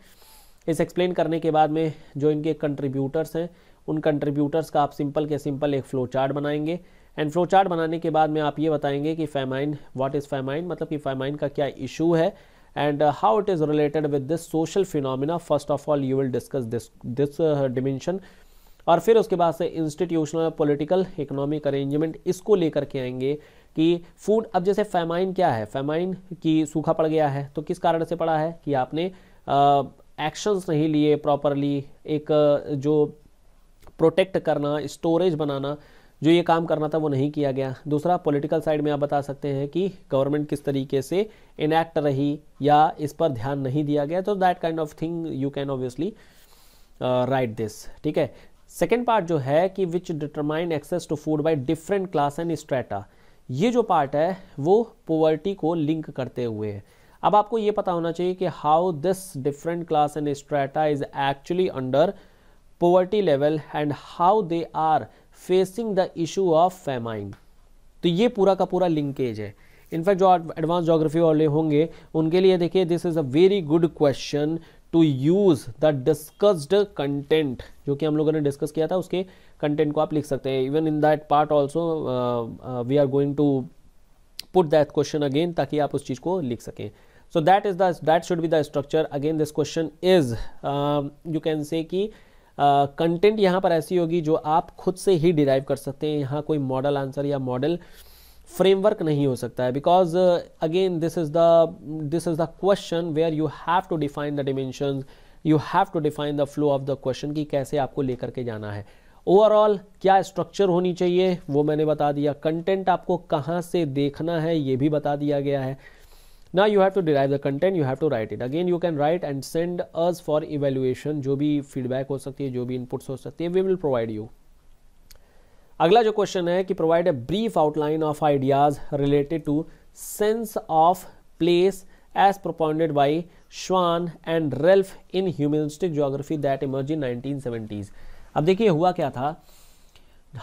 इस एक्सप्लेन करने के बाद में जो इनके कंट्रीब्यूटर्स हैं उन कंट्रीब्यूटर्स का आप सिंपल के सिंपल एक फ्लो चार्ट बनाएंगे एंड फ्लो चार्ट बनाने के बाद में आप ये बताएंगे कि फेमाइन व्हाट इज़ फेमाइन मतलब कि फेमाइन का क्या इशू है and how it is related with this social phenomena first of all you will discuss this dimension और फिर उसके बाद से इंस्टीट्यूशनल पोलिटिकल इकोनॉमिक अरेंजमेंट इसको लेकर के आएंगे कि फूड अब जैसे फेमाइन क्या है फेमाइन की सूखा पड़ गया है तो किस कारण से पड़ा है कि आपने एक्शंस uh, नहीं लिए प्रॉपरली एक uh, जो प्रोटेक्ट करना स्टोरेज बनाना जो ये काम करना था वो नहीं किया गया दूसरा पॉलिटिकल साइड में आप बता सकते हैं कि गवर्नमेंट किस तरीके से इनैक्ट रही या इस पर ध्यान नहीं दिया गया तो that kind of thing you can obviously write this ठीक है सेकेंड पार्ट जो है कि which determine access to food by different class and strata ये जो पार्ट है वो पोवर्टी को लिंक करते हुए है अब आपको ये पता होना चाहिए कि how this different class and strata is actually under poverty level and how they are facing the issue of famine तो ये पूरा का पूरा लिंकेज है इनफैक्ट जो एडवांस जोग्राफी वाले होंगे उनके लिए देखिए this is a very good question to use the discussed content जो कि हम लोगों ने डिस्कस किया था उसके कंटेंट को आप लिख सकते हैं even in that part also we are going to put that question again ताकि आप उस चीज़ को लिख सकें so that is that should be the structure again this question is you can say key content यहाँ पर ऐसी होगी जो आप खुद से ही डिराइव कर सकते हैं यहाँ कोई मॉडल आंसर या मॉडल फ्रेमवर्क नहीं हो सकता है because again this is the this is the question where you have to define the dimension you have to define the flow of the question कि कैसे आपको लेकर के जाना है ओवरऑल क्या स्ट्रक्चर होनी चाहिए वो मैंने बता दिया कंटेंट आपको कहाँ से देखना है ये भी बता दिया गया है now you have to derive the content you have to write it again you can write and send us for evaluation जो भी feedback हो सकती है जो भी inputs हो सकती है we will provide you अगला जो क्वेश्चन है कि provide a brief outline of ideas related to sense of place as propounded by Tuan and Relph in humanistic geography that emerge in अब देखिए हुआ क्या था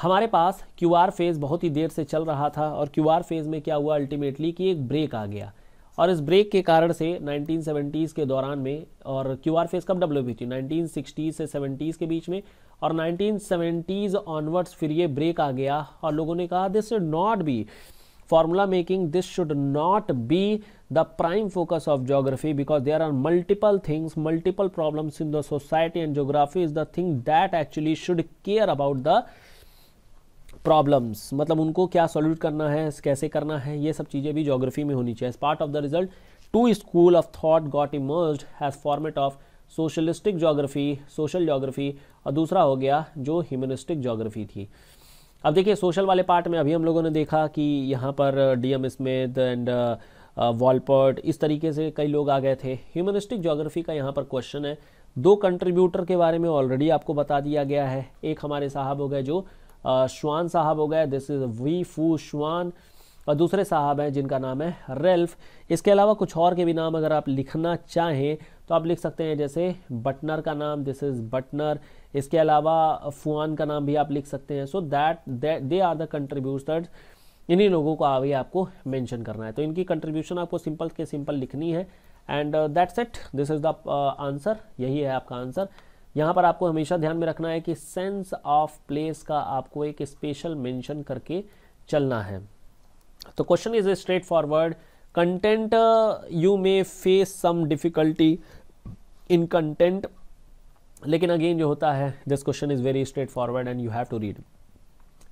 हमारे पास क्यू आर फेज़ बहुत ही देर से चल रहा था और क्यू आर फेज़ में क्या हुआ अल्टीमेटली कि एक ब्रेक आ गया और इस ब्रेक के कारण से 1970s के दौरान में और क्यू आर फेस कब डब्ल्यू बी थी 1960s से सेवेंटीज़ के बीच में और 1970s ऑनवर्ड्स फिर ये ब्रेक आ गया और लोगों ने कहा this should not be formula making this should not be the prime focus of geography because there are multiple things multiple problems in the society and geography is the thing that actually should care about the problems मतलब उनको क्या solute करना है कैसे करना है ये सब चीज़ें भी जोग्राफी में होनी चाहिए as part of the result two school of thought got emerge has format of socialistic geography social geography और दूसरा हो गया जो ह्यूमनिस्टिक जोग्राफी थी अब देखिए सोशल वाले पार्ट में अभी हम लोगों ने देखा कि यहाँ पर D M Smith and Wolpert इस तरीके से कई लोग आ गए थे ह्यूमनिस्टिक जोग्राफी का यहाँ पर क्वेश्चन है दो कंट्रीब्यूटर के बारे में ऑलरेडी आपको बता दिया गया है एक हमारे साहब हो गए जो शुआन साहब हो गए दिस इज़ वी फू शुआन और दूसरे साहब हैं जिनका नाम है रेल्फ इसके अलावा कुछ और के भी नाम अगर आप लिखना चाहें तो आप लिख सकते हैं जैसे बटनर का नाम दिस इज़ बटनर इसके अलावा फुआन का नाम भी आप लिख सकते हैं so that they are the contributors इन्हीं लोगों को अभी आपको मेंशन करना है तो इनकी कंट्रीब्यूशन आपको सिंपल के सिंपल लिखनी है and that's it this is the answer यही है आपका आंसर यहाँ पर आपको हमेशा ध्यान में रखना है कि सेंस ऑफ प्लेस का आपको एक स्पेशल मेंशन करके चलना है तो question is straight forward content you may face some difficulty in content लेकिन अगेन जो होता है this question is very straight forward and you have to read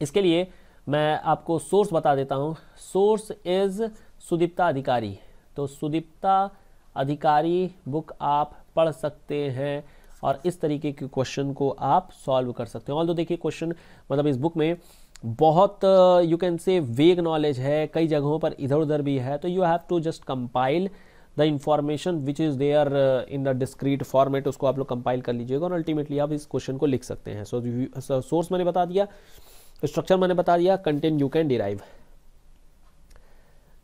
इसके लिए मैं आपको सोर्स बता देता हूँ सोर्स इज़ सुदीप्ता अधिकारी तो सुदीप्ता अधिकारी बुक आप पढ़ सकते हैं और इस तरीके के क्वेश्चन को आप सॉल्व कर सकते हैं ऑल देखिए क्वेश्चन मतलब इस बुक में बहुत यू कैन से वेग नॉलेज है कई जगहों पर इधर उधर भी है तो you have to just compile the information which is there in the discrete format उसको आप लोग कंपाइल कर लीजिएगा और अल्टीमेटली आप इस क्वेश्चन को लिख सकते हैं सो सोर्स मैंने बता दिया स्ट्रक्चर मैंने बता दिया content you can derive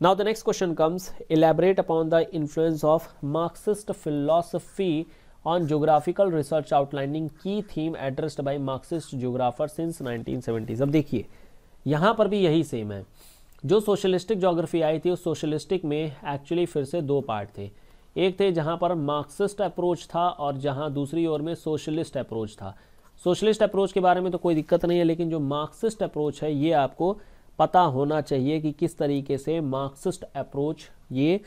now the next question comes elaborate upon the influence of Marxist philosophy on research outlining की theme addressed addressed Marxist marxist since nineteen 1970s अब देखिए यहाँ पर भी यही सेम है जो सोशलिस्टिक जोग्राफी आई थी उस सोशलिस्टिक में एक्चुअली फिर से दो पार्ट थे एक थे जहाँ पर मार्क्सिस्ट अप्रोच था और जहाँ दूसरी ओर में सोशलिस्ट अप्रोच था सोशलिस्ट अप्रोच के बारे में तो कोई दिक्कत नहीं है लेकिन जो मार्क्सिस्ट अप्रोच है ये आपको पता होना चाहिए कि किस तरीके से मार्क्सिस्ट अप्रोच ये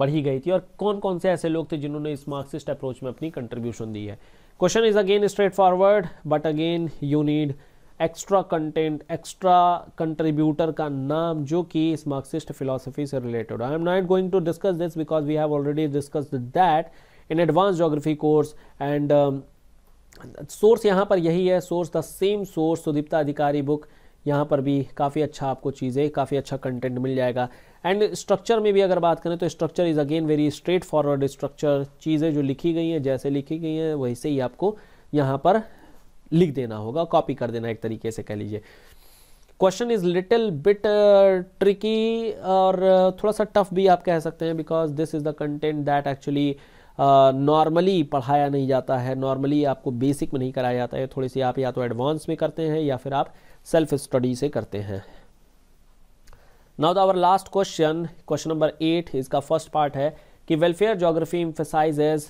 बढ़ी गई थी और कौन कौन से ऐसे लोग थे जिन्होंने इस मार्क्सिस्ट अप्रोच में अपनी कंट्रीब्यूशन दी है question is again straight forward but again you need extra content extra contributor का नाम जो कि इस मार्क्सिस्ट फिलोसफी से related I am not going to discuss this because we have already discuss that in advance geography course and source यहाँ पर यही है source the same source Sudipta Adhikari book यहाँ पर भी काफ़ी अच्छा आपको चीज़ें काफ़ी अच्छा कंटेंट मिल जाएगा एंड स्ट्रक्चर में भी अगर बात करें तो structure is again very straight forward structure चीज़ें जो लिखी गई हैं जैसे लिखी गई हैं वैसे ही आपको यहाँ पर लिख देना होगा कॉपी कर देना एक तरीके से कह लीजिए question is little bit tricky और uh, थोड़ा सा टफ भी आप कह सकते हैं because this is the content that actually normally पढ़ाया नहीं जाता है नॉर्मली आपको बेसिक में नहीं कराया जाता है थोड़ी सी आप या तो एडवांस में करते हैं या फिर आप सेल्फ स्टडी से करते हैं now the our last question question number eight इसका फर्स्ट पार्ट है कि welfare geography emphasises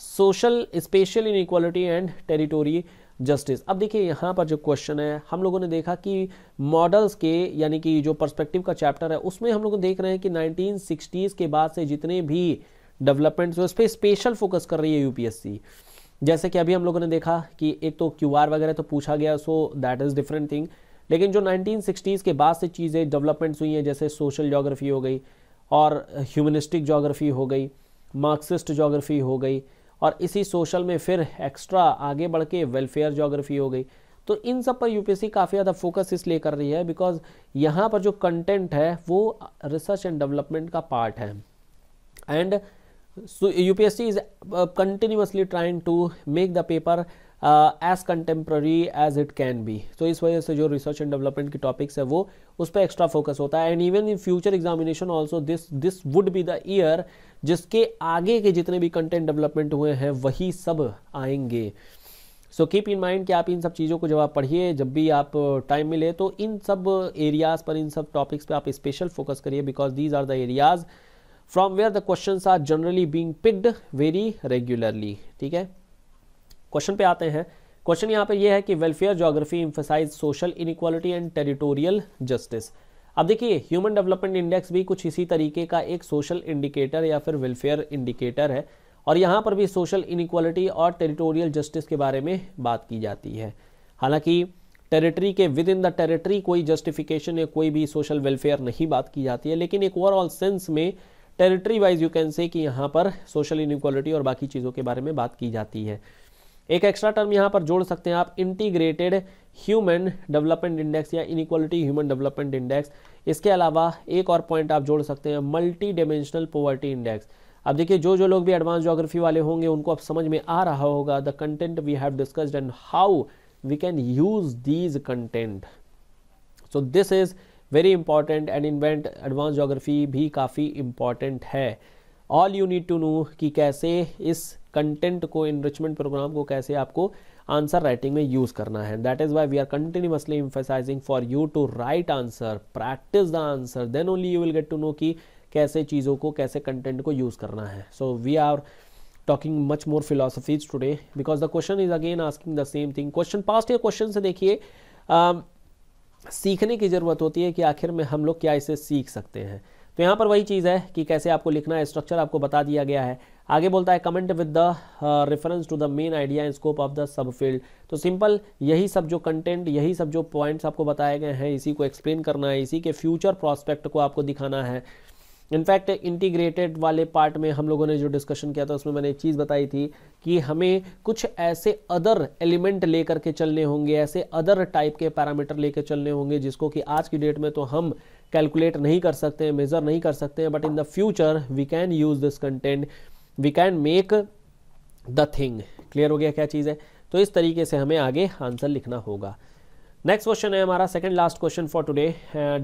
social spatial inequality and territory justice अब देखिए यहाँ पर जो क्वेश्चन है हम लोगों ने देखा कि मॉडल्स के यानी कि जो पर्सपेक्टिव का चैप्टर है उसमें हम लोग देख रहे हैं कि 1960s के बाद से जितने भी डेवलपमेंट्स उस पर स्पेशल फोकस कर रही है यूपीएससी जैसे कि अभी हम लोगों ने देखा कि एक तो क्यू वगैरह तो पूछा गया so that is different thing लेकिन जो 1960s के बाद से चीज़ें डेवलपमेंट्स हुई हैं जैसे सोशल जोग्राफ़ी हो गई और ह्यूमनिस्टिक जोग्राफ़ी हो गई मार्क्सिस्ट जोग्राफ़ी हो गई और इसी सोशल में फिर एक्स्ट्रा आगे बढ़ के वेलफेयर जोग्राफ़ी हो गई तो इन सब पर यूपीएससी काफ़ी ज़्यादा फोकस इसलिए कर रही है बिकॉज यहाँ पर जो कंटेंट है वो रिसर्च एंड डेवलपमेंट का पार्ट है and U P S C is continuously trying to make the paper as contemporary as it can be तो इस वजह से जो रिसर्च एंड डेवलपमेंट की टॉपिक्स है वो उस पर एक्स्ट्रा फोकस होता है and even in future examination also this this would be the year जिसके आगे के जितने भी कंटेंट डेवलपमेंट हुए हैं वही सब आएंगे सो कीप इन माइंड कि आप इन सब चीज़ों को जब आप पढ़िए जब भी आप टाइम uh, मिले तो इन सब एरियाज़ पर इन सब टॉपिक्स पे आप स्पेशल फोकस करिए because these are the areas from where the question are generally being picked very regularly ठीक है क्वेश्चन पे आते हैं क्वेश्चन यहाँ पे ये है कि welfare geography emphasise social inequality and territorial justice अब देखिए ह्यूमन डेवलपमेंट इंडेक्स भी कुछ इसी तरीके का एक सोशल इंडिकेटर या फिर वेलफेयर इंडिकेटर है और यहाँ पर भी सोशल इनिक्वालिटी और टेरिटोरियल जस्टिस के बारे में बात की जाती है हालांकि टेरिटरी के विद इन द टेरिटरी कोई जस्टिफिकेशन या कोई भी सोशल वेलफेयर नहीं बात की जाती है लेकिन एक ओवरऑल सेंस में territory wise you can say कि यहाँ पर सोशल इनिक्वालिटी और बाकी चीज़ों के बारे में बात की जाती है एक एक्स्ट्रा टर्म यहाँ पर जोड़ सकते हैं आप इंटीग्रेटेड ह्यूमन डेवलपमेंट इंडेक्स या इनिक्वालिटी ह्यूमन डेवलपमेंट इंडेक्स इसके अलावा एक और पॉइंट आप जोड़ सकते हैं मल्टी डायमेंशनल पोवर्टी इंडेक्स अब देखिए जो जो लोग भी एडवांस जोग्राफी वाले होंगे उनको अब समझ में आ रहा होगा the content we have discussed and how we can use these content so this is very important and invent advance geography भी काफ़ी इम्पॉर्टेंट है all you need to know कि कैसे इस कंटेंट को इनरिचमेंट प्रोग्राम को कैसे आपको आंसर राइटिंग में यूज करना है that is why we are continuously emphasising for you to write answer practice the answer then only you will get to know कि कैसे चीज़ों को कैसे कंटेंट को यूज़ करना है so we are talking much more philosophies today because the question is again asking the same thing question past या question से देखिए um, सीखने की ज़रूरत होती है कि आखिर में हम लोग क्या इसे सीख सकते हैं तो यहाँ पर वही चीज़ है कि कैसे आपको लिखना है स्ट्रक्चर आपको बता दिया गया है आगे बोलता है comment with the reference to the main idea and scope of the sub field तो सिंपल यही सब जो कंटेंट यही सब जो पॉइंट्स आपको बताए गए हैं इसी को एक्सप्लेन करना है इसी के फ्यूचर प्रॉस्पेक्ट को आपको दिखाना है इनफैक्ट इंटीग्रेटेड वाले पार्ट में हम लोगों ने जो डिस्कशन किया था उसमें मैंने एक चीज़ बताई थी कि हमें कुछ ऐसे अदर एलिमेंट लेकर के चलने होंगे ऐसे अदर टाइप के पैरामीटर लेकर चलने होंगे जिसको कि आज की डेट में तो हम कैलकुलेट नहीं कर सकते मेज़र नहीं कर सकते but in the future we can use this content we can make the thing clear हो गया क्या चीज़ है तो इस तरीके से हमें आगे आंसर लिखना होगा नेक्स्ट क्वेश्चन है हमारा second last question for today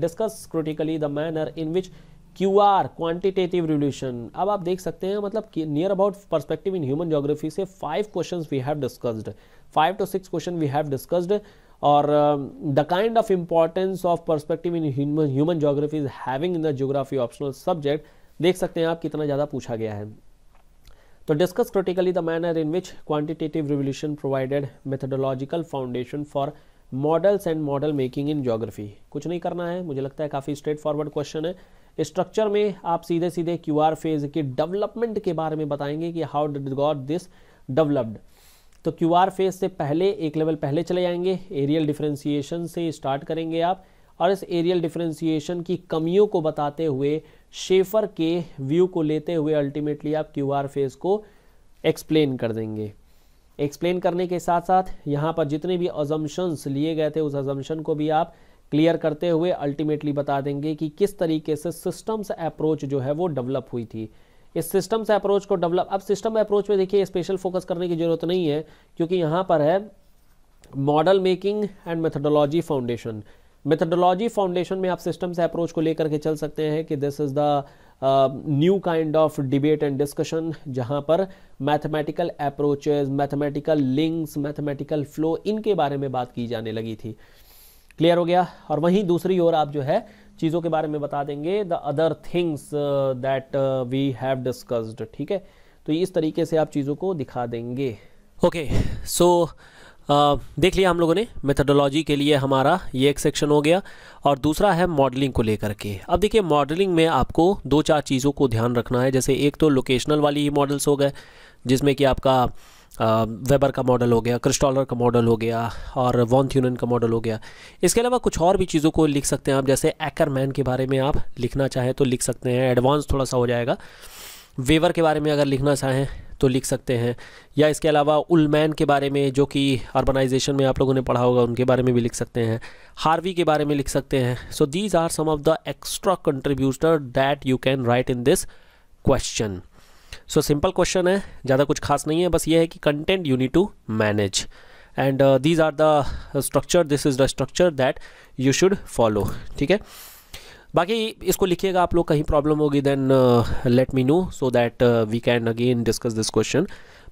discuss critically the manner in which Q R quantitative revolution अब आप देख सकते हैं मतलब near about perspective in human geography से five question we have discussed five to six question we have discussed और the kind of importance of perspective in human geography is having in the geography optional subject देख सकते हैं आप कितना ज़्यादा पूछा गया है तो discuss critically the manner in which quantitative revolution provided methodological foundation for models and model making in geography कुछ नहीं करना है मुझे लगता है काफ़ी स्ट्रेट फॉरवर्ड क्वेश्चन है स्ट्रक्चर में आप सीधे सीधे क्यू आर फेज के डेवलपमेंट के बारे में बताएंगे कि how did got this developed तो क्यू आर फेज से पहले एक लेवल पहले चले जाएंगे एरियल डिफ्रेंसीशन से स्टार्ट करेंगे आप और इस एरियल डिफ्रेंसीशन की कमियों को बताते हुए शेफर के व्यू को लेते हुए अल्टीमेटली आप क्यू आर फेज को एक्सप्लेन कर देंगे एक्सप्लेन करने के साथ साथ यहाँ पर जितने भी अजम्पन्स लिए गए थे उस अजम्पन को भी आप क्लियर करते हुए अल्टीमेटली बता देंगे कि किस तरीके से सिस्टम्स अप्रोच जो है वो डेवलप हुई थी इस सिस्टम्स अप्रोच को डेवलप अब सिस्टम अप्रोच में देखिए स्पेशल फोकस करने की जरूरत नहीं है क्योंकि यहाँ पर है model making and methodology foundation methodology foundation में आप सिस्टम से अप्रोच को लेकर के चल सकते हैं कि this is the new kind of debate and discussion जहां पर mathematical approaches mathematical links mathematical flow इनके बारे में बात की जाने लगी थी क्लियर हो गया और वहीं दूसरी ओर आप जो है चीज़ों के बारे में बता देंगे the other things that we have discussed ठीक है तो इस तरीके से आप चीज़ों को दिखा देंगे ओके okay, सो so, देख लिया हम लोगों ने मेथडोलॉजी के लिए हमारा ये एक सेक्शन हो गया और दूसरा है मॉडलिंग को लेकर के अब देखिए मॉडलिंग में आपको दो चार चीज़ों को ध्यान रखना है जैसे एक तो लोकेशनल वाली ही मॉडल्स हो गए जिसमें कि आपका वेबर का मॉडल हो गया क्रिस्टॉलर का मॉडल हो गया और वॉन का मॉडल हो गया इसके अलावा कुछ और भी चीज़ों को लिख सकते हैं आप जैसे एकर के बारे में आप लिखना चाहें तो लिख सकते हैं एडवांस थोड़ा सा हो जाएगा वेवर के बारे में अगर लिखना चाहें तो लिख सकते हैं या इसके अलावा उलमैन के बारे में जो कि अर्बनाइजेशन में आप लोगों ने पढ़ा होगा उनके बारे में भी लिख सकते हैं हार्वी के बारे में लिख सकते हैं so these are some of the extra contributor that you can write in this question so simple question है ज़्यादा कुछ खास नहीं है बस ये है कि content you need to manage and these are the structure this is the structure that you should follow ठीक है बाकी इसको लिखिएगा आप लोग कहीं प्रॉब्लम होगी then let me know so that we can again discuss this question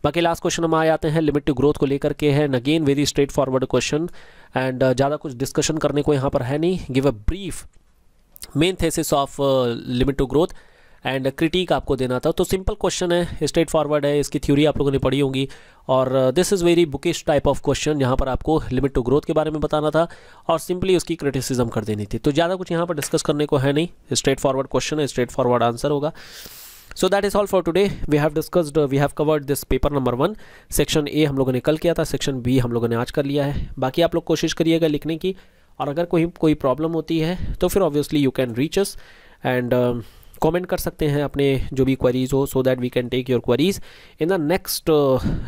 बाकी लास्ट क्वेश्चन हम आए आते हैं लिमिट टू ग्रोथ को लेकर के हैं again very straight forward question एंड ज़्यादा कुछ डिस्कशन करने को यहाँ पर है नहीं give a brief main thesis of limit to growth and critic आपको देना था तो सिंपल क्वेश्चन है स्ट्रेट फॉरवर्ड है इसकी थ्योरी आप लोगों ने पढ़ी होगी और this is very bookish type of question यहाँ पर आपको लिमिट टू ग्रोथ के बारे में बताना था और सिंपली उसकी क्रिटिसिज्म कर देनी थी तो ज़्यादा कुछ यहाँ पर डिस्कस करने को है नहीं स्ट्रेट फॉरवर्ड क्वेश्चन है स्ट्रेट फॉरवर्ड आंसर होगा so that is all for today we have discussed we have covered this paper number one section A हम लोगों ने कल किया था सेक्शन बी हम लोगों ने आज कर लिया है बाकी आप लोग कोशिश करिएगा लिखने की और अगर कोई कोई प्रॉब्लम होती है तो फिर obviously you can reach us and comment कर सकते हैं अपने जो भी क्वेरीज हो so that we can take your queries in the next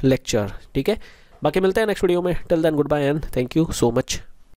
lecture ठीक है बाकी मिलते हैं नेक्स्ट वीडियो में till then good bye and thank you so much